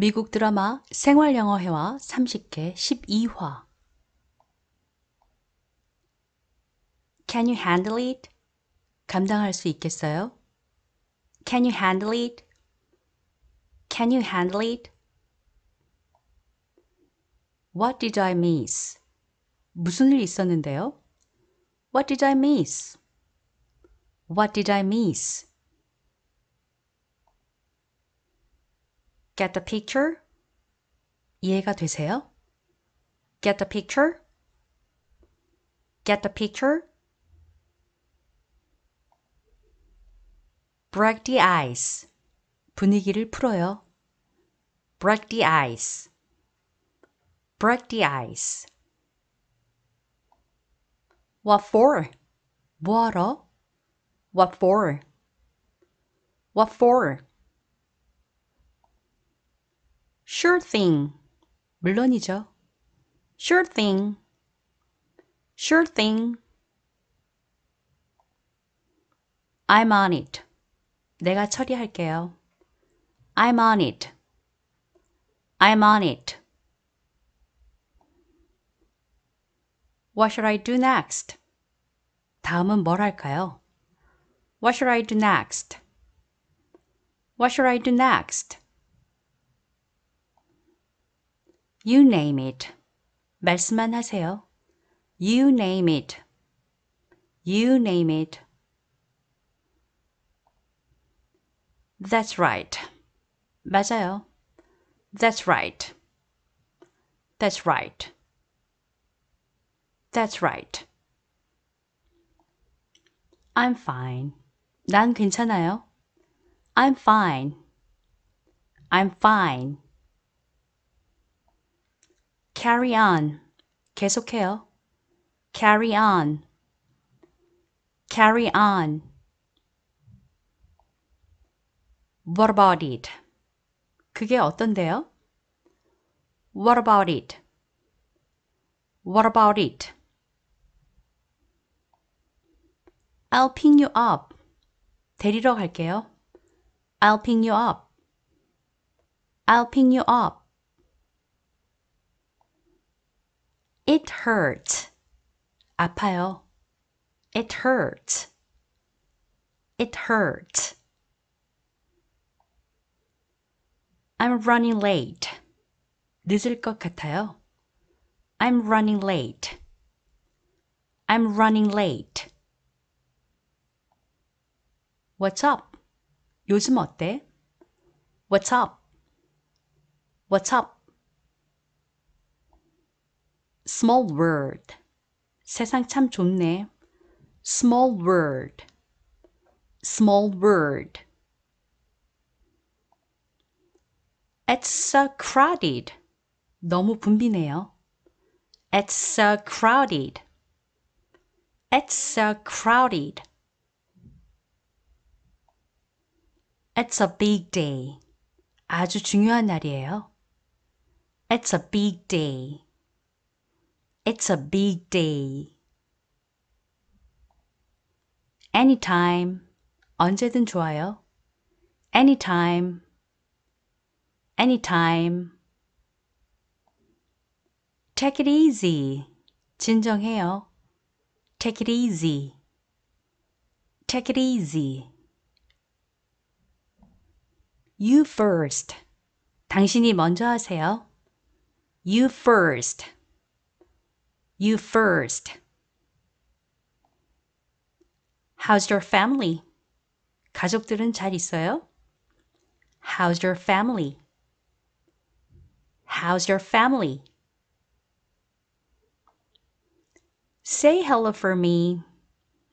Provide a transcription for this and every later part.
미국 드라마 생활영어회화 30회 12화 Can you handle it? 감당할 수 있겠어요? Can you handle it? Can you handle it? What did I miss? 무슨 일 있었는데요? What did I miss? What did I miss? Get the picture? 이해가 되세요? Get the picture? Get the picture? Break the ice. 분위기를 풀어요. Break the ice. Break the ice. What for? 뭐하러? What for? What for? Sure thing. 물론이죠. Sure thing. Sure thing. I'm on it. 내가 처리할게요. I'm on it. I'm on it. What should I do next? 다음은 뭘 할까요? What should I do next? What should I do next? You name it. 말씀만 하세요. You name it. You name it. That's right. 맞아요. That's right. That's right. That's right. I'm fine. 난 괜찮아요. I'm fine. I'm fine carry on 계속해요. carry on carry on What about it? 그게 어떤데요? What about it? What about it? I'll ping you up. 데리러 갈게요. I'll ping you up. I'll ping you up. It hurt. 아파요. It hurt. It hurt. I'm running late. 늦을 것 같아요. I'm running late. I'm running late. What's up? 요즘 어때? What's up? What's up? small world. 세상 참 좋네. small world. small world. It's so crowded. 너무 붐비네요. It's so crowded. It's so crowded. It's a big day. 아주 중요한 날이에요. It's a big day. It's a big day. anytime 언제든 좋아요. anytime anytime take it easy 진정해요. take it easy take it easy you first 당신이 먼저 하세요. you first you first. How's your family? 가족들은 잘 있어요? How's your family? How's your family? Say hello for me.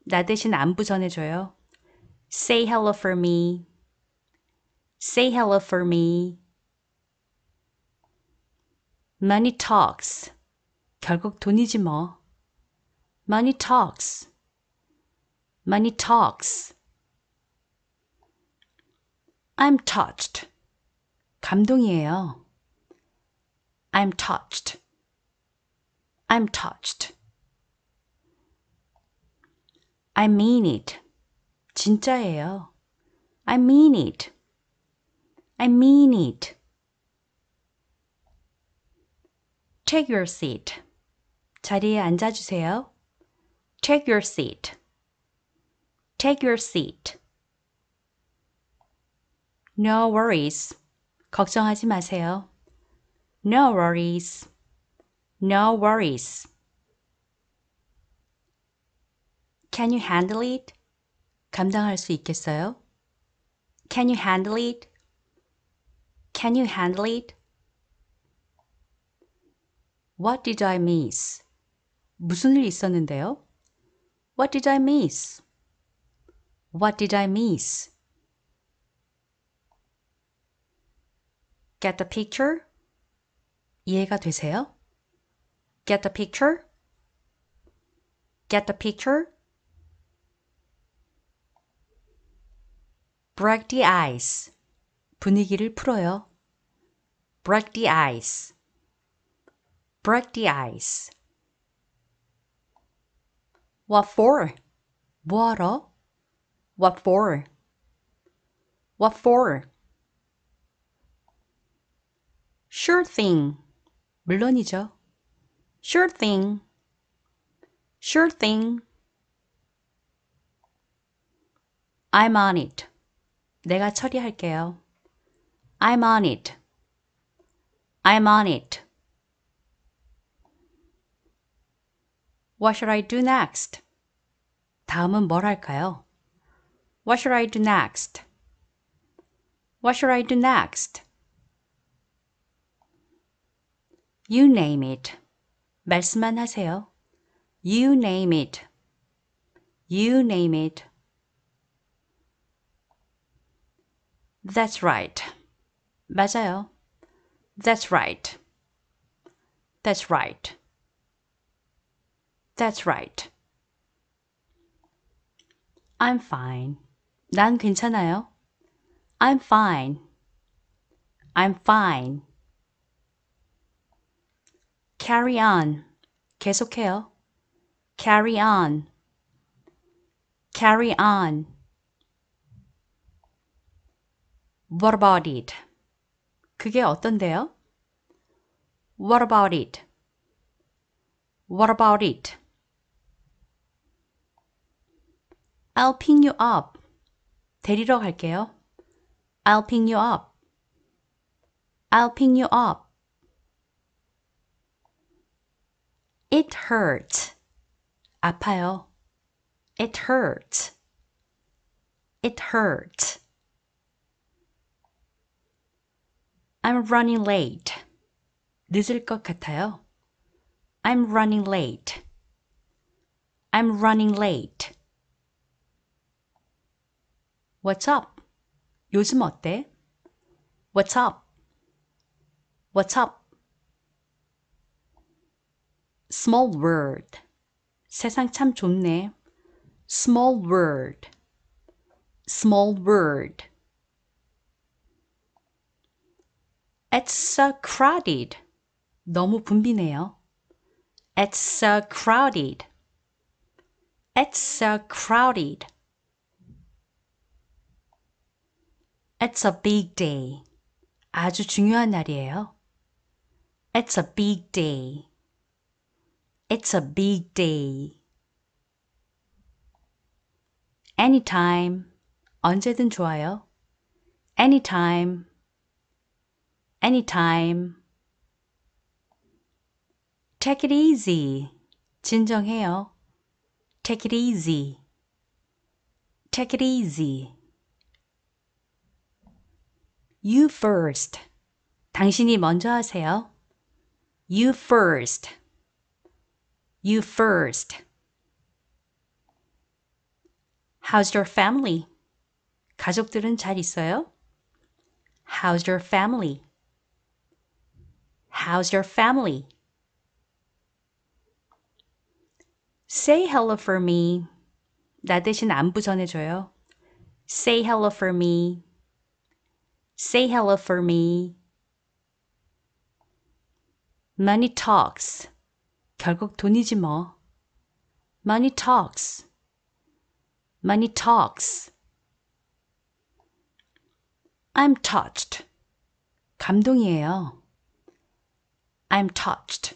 나 대신 안부 전해줘요. Say hello for me. Say hello for me. Money talks. 결국 돈이지 뭐. Money talks. Money talks. I'm touched. 감동이에요. I'm touched. I'm touched. I mean it. 진짜예요. I mean it. I mean it. Take your seat. 자리에 앉아 주세요. Take your seat. Take your seat. No worries. 걱정하지 마세요. No worries. No worries. Can you handle it? 감당할 수 있겠어요? Can you handle it? Can you handle it? What did I miss? 무슨 일 있었는데요? What did I miss? What did I miss? Get the picture? 이해가 되세요? Get the picture? Get the picture? Break the ice. 분위기를 풀어요. Break the ice. Break the ice. What for? What? Oh? What for? What for? Sure thing. 물론이죠. Sure thing. Sure thing. I'm on it. 내가 처리할게요. I'm on it. I'm on it. What shall I do next? 다음은 뭘 할까요? What shall I do next? What shall I do next? You name it. 말씀만 하세요. You name it. You name it. That's right. 맞아요. That's right. That's right. That's right. I'm fine. 난 괜찮아요. I'm fine. I'm fine. Carry on. 계속해요. Carry on. Carry on. What about it? 그게 어떤데요? What about it? What about it? I'll pick you up. 데리러 갈게요. I'll pick you up. I'll pick you up. It hurt. 아파요. It hurt. It hurt. I'm running late. 늦을 것 같아요. I'm running late. I'm running late. What's up? 요즘 어때? What's up? What's up? Small world. 세상 참 좋네. Small world. Small world. It's so crowded. 너무 붐비네요. It's so crowded. It's so crowded. It's a big day. 아주 중요한 날이에요. It's a big day. It's a big day. Anytime. 언제든 좋아요. Anytime. Anytime. Take it easy. 진정해요. Take it easy. Take it easy. You first. 당신이 먼저 하세요. You first. You first. How's your family? 가족들은 잘 있어요? How's your family? How's your family? Say hello for me. 나 대신 안부 전해줘요. Say hello for me. Say hello for me. Money talks. 결국 돈이지 뭐. Money talks. Money talks. I'm touched. 감동이에요. I'm touched.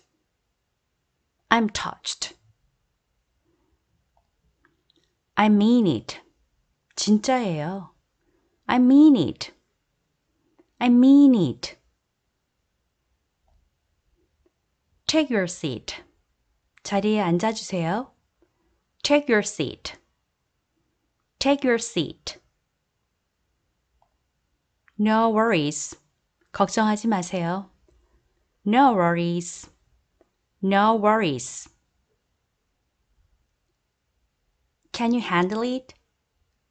I'm touched. I mean it. 진짜예요. I mean it. I mean it. Take your seat. 자리에 앉아주세요. Take your seat. Take your seat. No worries. 걱정하지 마세요. No worries. No worries. Can you handle it?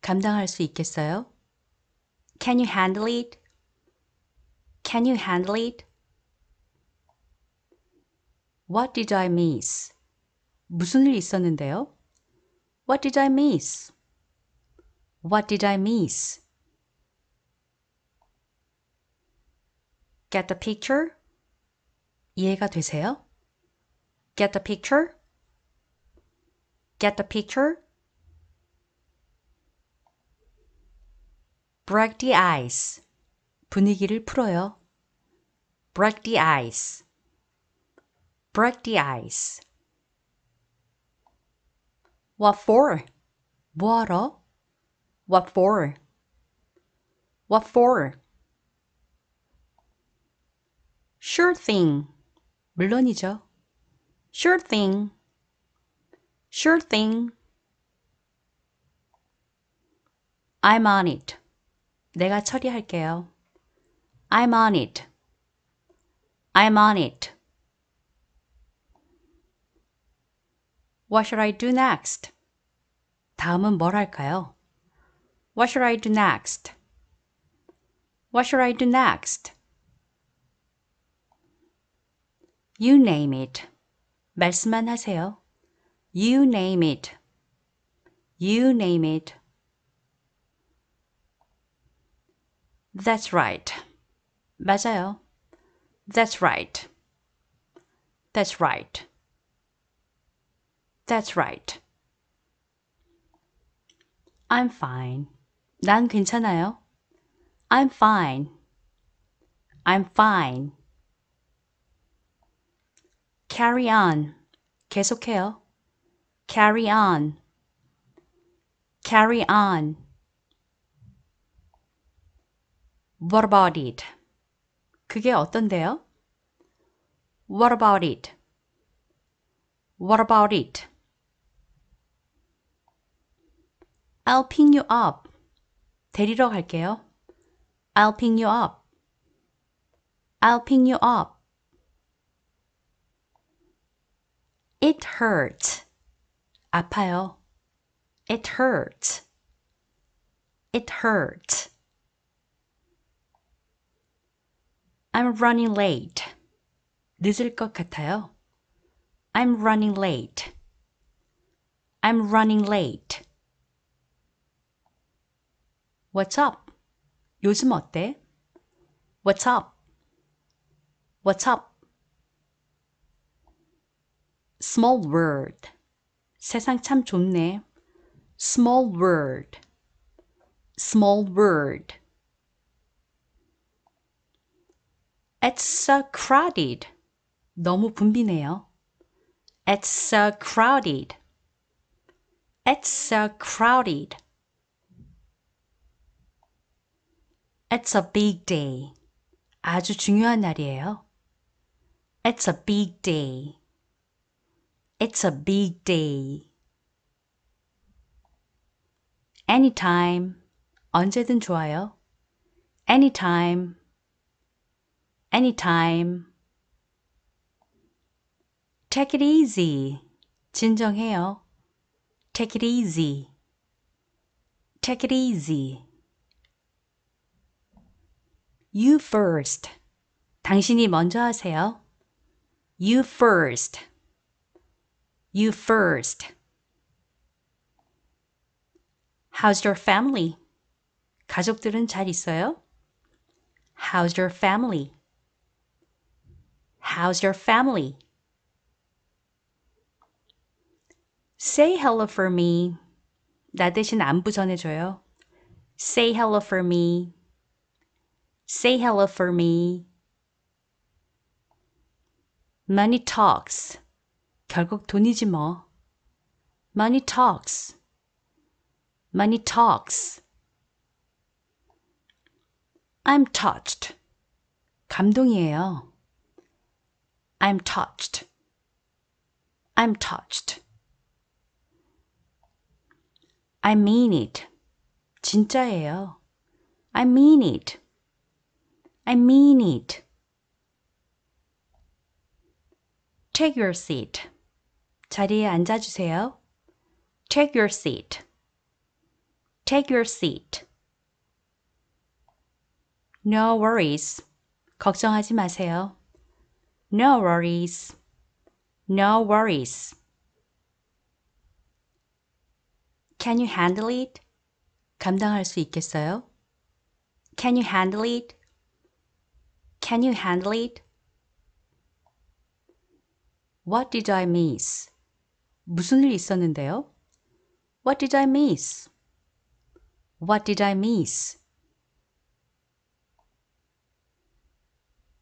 감당할 수 있겠어요? Can you handle it? Can you handle it? What did I miss? 무슨 일 있었는데요? What did I miss? What did I miss? Get the picture? 이해가 되세요? Get the picture? Get the picture? Break the ice. 분위기를 풀어요. Break the ice! Break the ice! What for? 뭐하러? What for? What for? Sure thing. 물론이죠. Sure thing. Sure thing. I'm on it. 내가 처리할게요. I'm on it. I'm on it. What should I do next? 다음은 뭘 할까요? What should I do next? What should I do next? You name it. 말씀만 하세요. You name it. You name it. That's right. 맞아요. That's right. That's right. That's right. I'm fine. 난 괜찮아요. I'm fine. I'm fine. Carry on. 계속해요. Carry on. Carry on. What about it? 그게 어떤데요? What about it? What about it? I'll pick you up. 데리러 갈게요. I'll pick you up. I'll pick you up. It hurts. 아파요. It hurts. It hurts. I'm running late. 늦을 것 같아요. I'm running late. I'm running late. What's up? 요즘 어때? What's up? What's up? Small world. 세상 참 좁네. Small world. Small world. It's crowded. 너무 붐비네요. It's crowded. It's crowded. It's a big day. 아주 중요한 날이에요. It's a big day. It's a big day. Anytime. 언제든 좋아요. Anytime anytime. Take it easy. 진정해요. Take it easy. Take it easy. You first. 당신이 먼저 하세요. You first. You first. How's your family? 가족들은 잘 있어요? How's your family? How's your family? Say hello for me. 나 대신 안부 전해줘요. Say hello for me. Say hello for me. Money talks. 결국 돈이지 뭐. Money talks. Money talks. I'm touched. 감동이에요. I'm touched. I'm touched. I mean it. 진짜예요. I mean it. I mean it. Take your seat. 자리에 앉아주세요. Take your seat. Take your seat. No worries. 걱정하지 마세요. No worries. No worries. Can you handle it? 감당할 수 있겠어요? Can you handle it? Can you handle it? What did I miss? 무슨 일 있었는데요? What did I miss? What did I miss?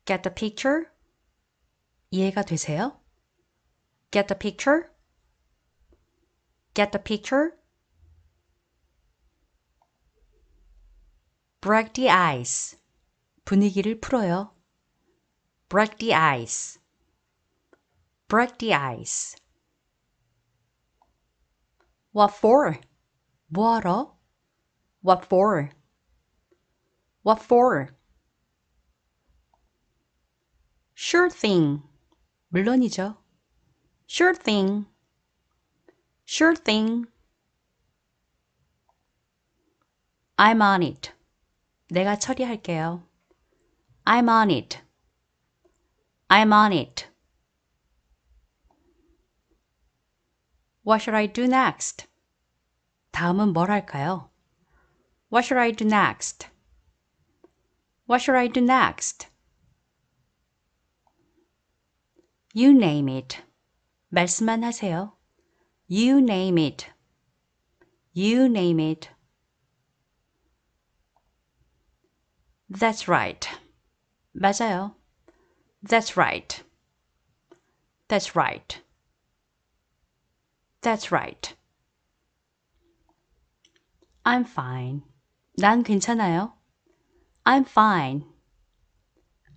Get the picture? 이해가 되세요? Get the picture? Get the picture? Break the ice. 분위기를 풀어요. Break the ice. Break the ice. What for? 뭐하러? What for? What for? Sure thing. 물론이죠. Sure thing. Sure thing. I'm on it. 내가 처리할게요. I'm on it. I'm on it. What should I do next? 다음은 뭘 할까요? What should I do next? What should I do next? You name it. 말씀만 하세요. You name it. You name it. That's right. 맞아요. That's right. That's right. That's right. I'm fine. 난 괜찮아요. I'm fine.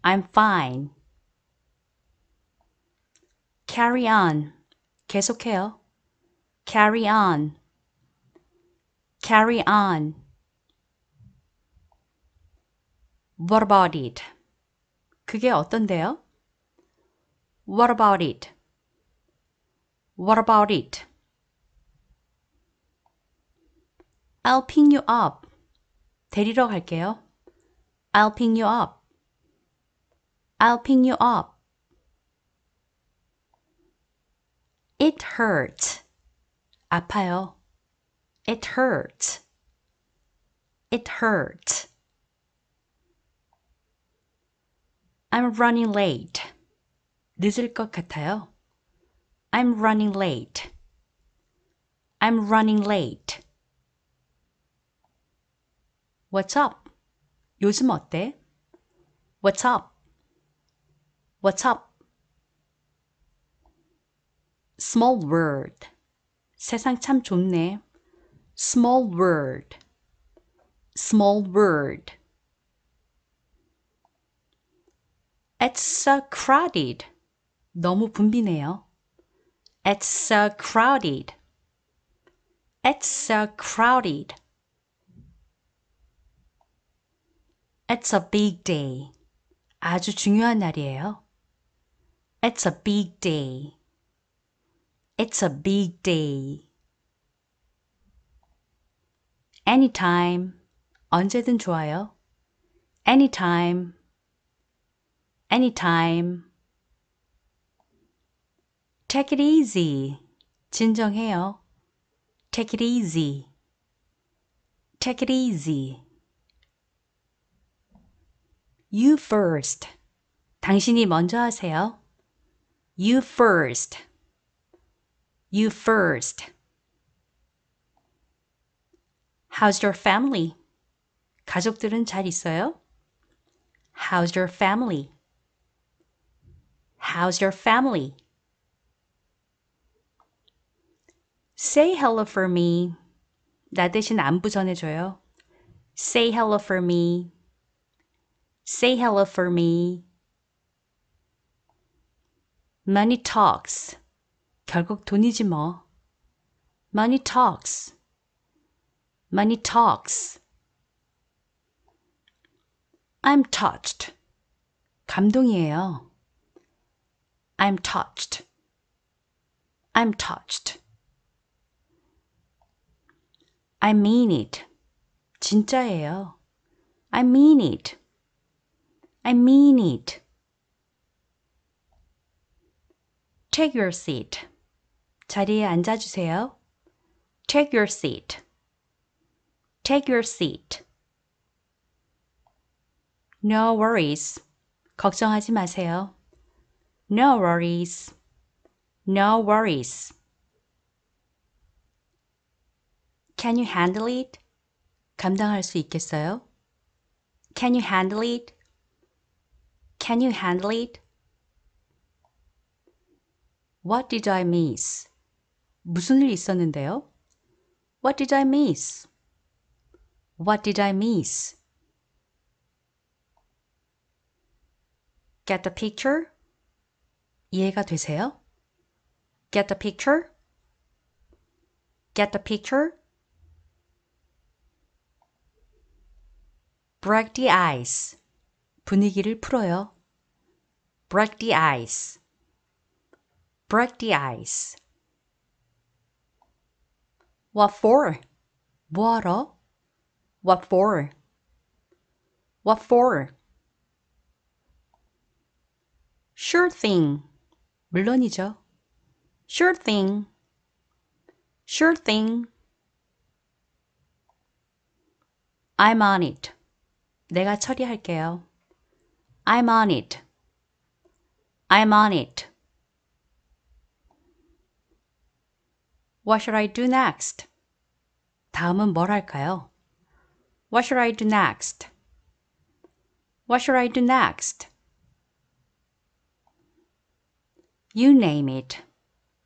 I'm fine carry on 계속해요. carry on carry on What about it? 그게 어떤데요? What about it? What about it? I'll ping you up. 데리러 갈게요. I'll ping you up. I'll ping you up. It hurt. 아파요. It hurt. It hurt. I'm running late. 늦을 것 같아요. I'm running late. I'm running late. What's up? 요즘 어때? What's up? What's up? small world. 세상 참 좋네. small world. small world. It's so crowded. 너무 붐비네요. It's so crowded. It's so crowded. It's a big day. 아주 중요한 날이에요. It's a big day. It's a big day. anytime 언제든 좋아요. anytime anytime take it easy 진정해요. take it easy take it easy you first 당신이 먼저 하세요. you first you first. How's your family? 가족들은 잘 있어요? How's your family? How's your family? Say hello for me. 나 대신 안부 전해줘요. Say hello for me. Say hello for me. Money talks. 결국 돈이지 뭐. Money talks. Money talks. I'm touched. 감동이에요. I'm touched. I'm touched. I mean it. 진짜예요. I mean it. I mean it. Take your seat. 자리에 앉아 주세요. Take your seat. Take your seat. No worries. 걱정하지 마세요. No worries. No worries. Can you handle it? 감당할 수 있겠어요? Can you handle it? Can you handle it? What did I miss? 무슨 일 있었는데요? What did I miss? What did I miss? Get the picture? 이해가 되세요? Get the picture? Get the picture? Break the ice. 분위기를 풀어요. Break the ice. Break the ice. What for? 뭐하러? What for? What for? Sure thing. 물론이죠. Sure thing. Sure thing. I'm on it. 내가 처리할게요. I'm on it. I'm on it. What should I do next? 다음은 뭘 할까요? What should I do next? What should I do next? You name it.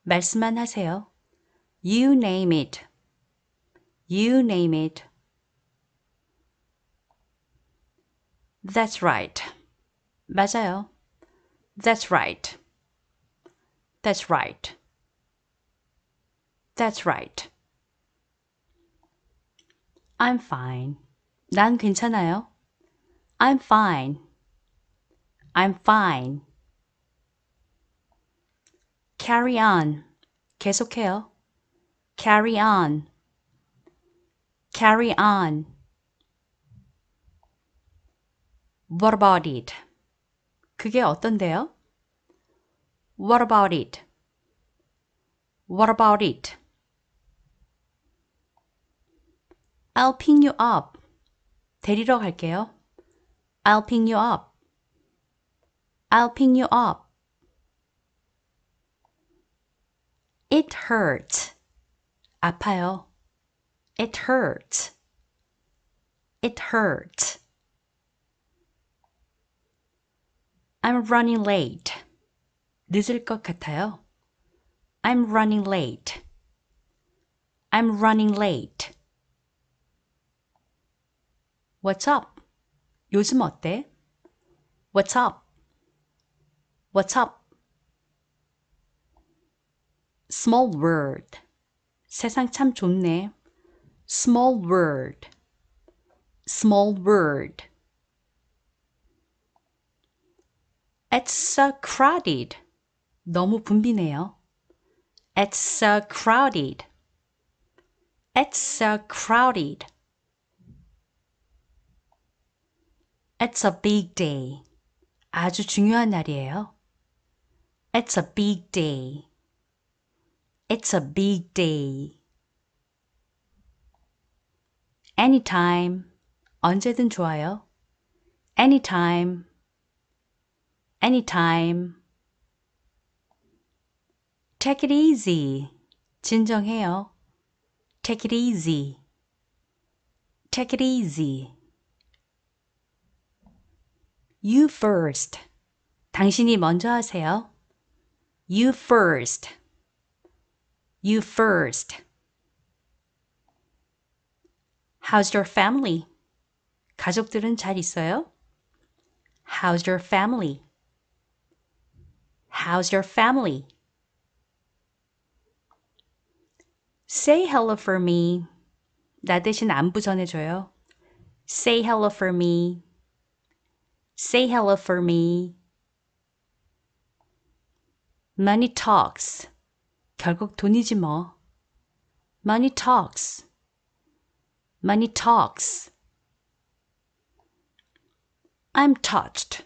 말씀만 하세요. You name it. You name it. That's right. 맞아요. That's right. That's right. That's right. I'm fine. 난 괜찮아요. I'm fine. I'm fine. carry on. 계속해요. carry on. carry on. What about it? 그게 어떤데요? What about it? What about it? I'll pick you up. 데리러 갈게요. I'll pick you up. I'll pick you up. It hurt. 아파요. It hurt. It hurt. I'm running late. 늦을 것 같아요. I'm running late. I'm running late. What's up? 요즘 어때? What's up? What's up? Small world. 세상 참 좋네. Small world. Small world. It's so crowded. 너무 붐비네요. It's so crowded. It's so crowded. It's a big day. 아주 중요한 날이에요. It's a big day. It's a big day. anytime 언제든 좋아요. anytime anytime take it easy 진정해요. take it easy take it easy you first. 당신이 먼저 하세요. You first. You first. How's your family? 가족들은 잘 있어요? How's your family? How's your family? Say hello for me. 나 대신 안부 전해줘요. Say hello for me. Say hello for me. Money talks. 결국 돈이지 뭐. Money talks. Money talks. I'm touched.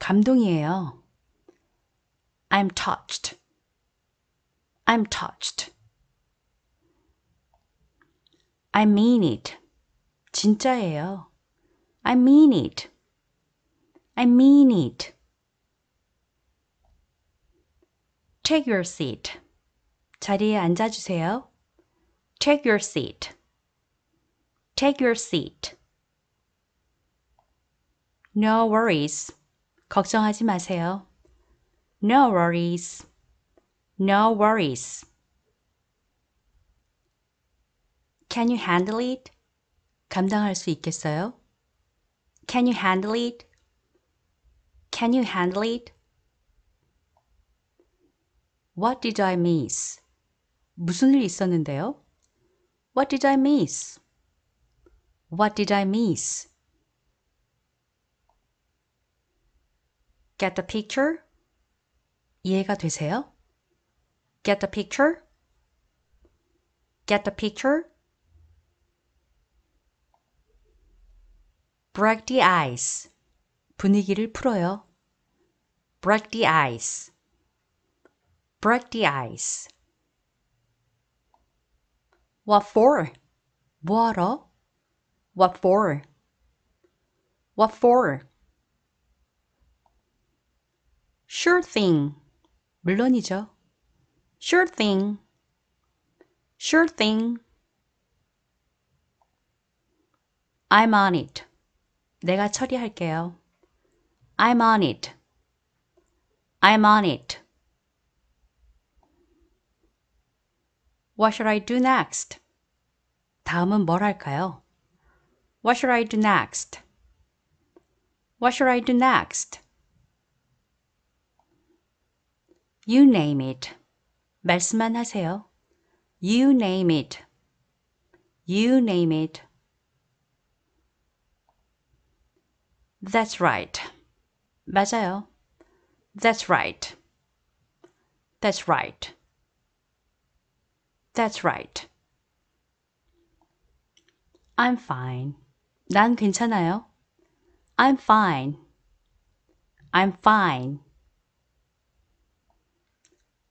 감동이에요. I'm touched. I'm touched. I mean it. 진짜예요. I mean it. I mean it. Take your seat. 자리에 앉아주세요. Take your seat. Take your seat. No worries. 걱정하지 마세요. No worries. No worries. Can you handle it? 감당할 수 있겠어요? Can you handle it? Can you handle it? What did I miss? 무슨 일 있었는데요? What did I miss? What did I miss? Get the picture? 이해가 되세요? Get the picture? Get the picture? Break the ice. 분위기를 풀어요. Break the ice. Break the ice. What for? 뭐하러? What for? What for? Sure thing. 물론이죠. Sure thing. Sure thing. I'm on it. 내가 처리할게요. I'm on it. I'm on it. What should I do next? 다음은 뭘 할까요? What should I do next? What should I do next? You name it. 말씀만 하세요. You name it. You name it. That's right. 맞아요. That's right. That's right. That's right. I'm fine. 난 괜찮아요. I'm fine. I'm fine.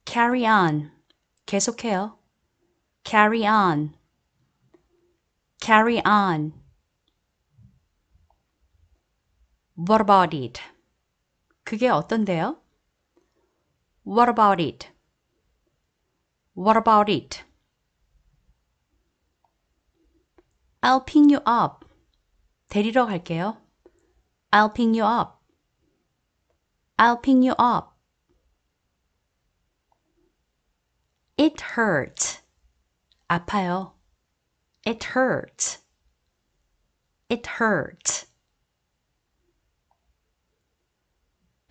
Carry on. 계속해요. Carry on. Carry on. What about it? 그게 어떤데요? What about it? What about it? I'll pick you up. 데리러 갈게요. I'll pick you up. I'll pick you up. It hurts. 아파요. It hurts. It hurts.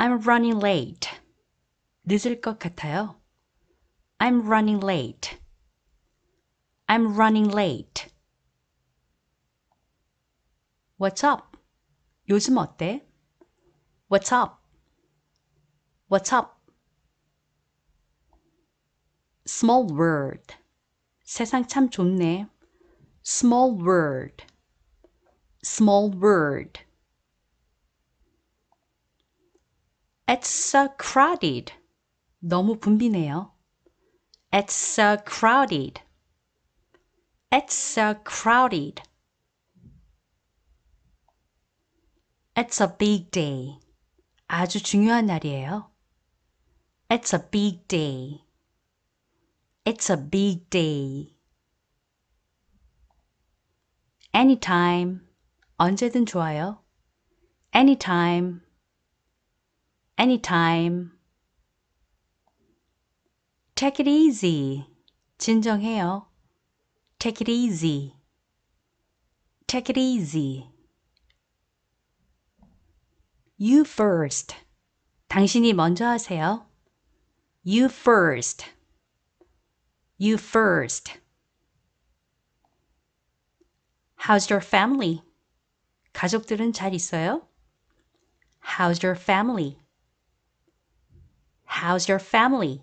I'm running late. 늦을 것 같아요. I'm running late. I'm running late. What's up? 요즘 어때? What's up? What's up? Small world. 세상 참 좁네. Small world. Small world. It's crowded. 너무 붐비네요. It's crowded. It's crowded. It's a big day. 아주 중요한 날이에요. It's a big day. It's a big day. Anytime. 언제든 좋아요. Anytime anytime. Take it easy. 진정해요. Take it easy. Take it easy. You first. 당신이 먼저 하세요. You first. You first. How's your family? 가족들은 잘 있어요? How's your family? How's your family?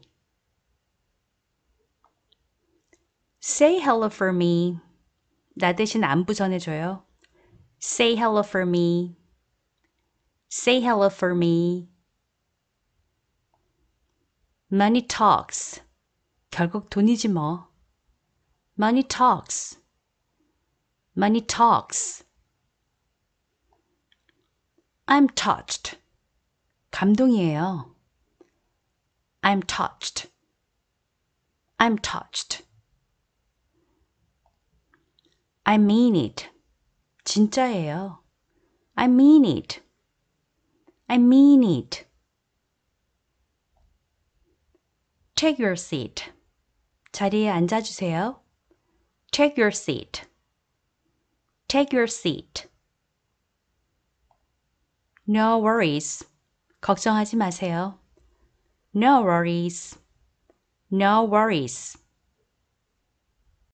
Say hello for me. 나 대신 안부 전해줘요. Say hello for me. Say hello for me. Money talks. 결국 돈이지 뭐. Money talks. Money talks. I'm touched. 감동이에요. I'm touched. I'm touched. I mean it. 진짜예요. I mean it. I mean it. Take your seat. 자리에 앉아주세요. Take your seat. Take your seat. No worries. 걱정하지 마세요. No worries. No worries.